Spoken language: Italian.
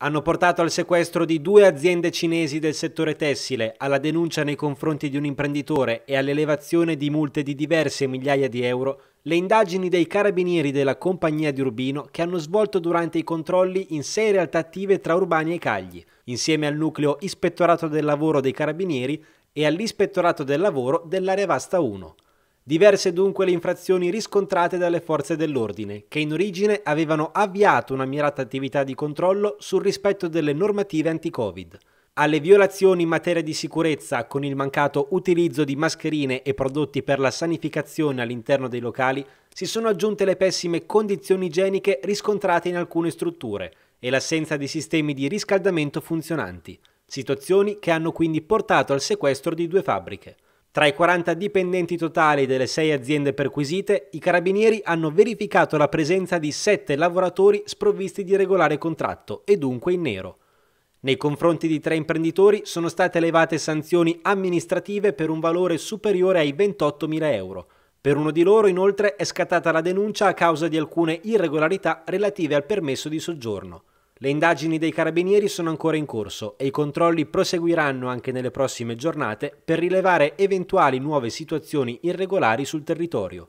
hanno portato al sequestro di due aziende cinesi del settore tessile, alla denuncia nei confronti di un imprenditore e all'elevazione di multe di diverse migliaia di euro, le indagini dei carabinieri della compagnia di Urbino che hanno svolto durante i controlli in sei realtà attive tra Urbani e Cagli, insieme al nucleo Ispettorato del Lavoro dei Carabinieri e all'Ispettorato del Lavoro dell'Area Vasta 1. Diverse dunque le infrazioni riscontrate dalle forze dell'ordine, che in origine avevano avviato una mirata attività di controllo sul rispetto delle normative anti-Covid. Alle violazioni in materia di sicurezza con il mancato utilizzo di mascherine e prodotti per la sanificazione all'interno dei locali si sono aggiunte le pessime condizioni igieniche riscontrate in alcune strutture e l'assenza di sistemi di riscaldamento funzionanti, situazioni che hanno quindi portato al sequestro di due fabbriche. Tra i 40 dipendenti totali delle 6 aziende perquisite, i carabinieri hanno verificato la presenza di 7 lavoratori sprovvisti di regolare contratto e dunque in nero. Nei confronti di tre imprenditori sono state elevate sanzioni amministrative per un valore superiore ai 28.000 euro. Per uno di loro inoltre è scattata la denuncia a causa di alcune irregolarità relative al permesso di soggiorno. Le indagini dei carabinieri sono ancora in corso e i controlli proseguiranno anche nelle prossime giornate per rilevare eventuali nuove situazioni irregolari sul territorio.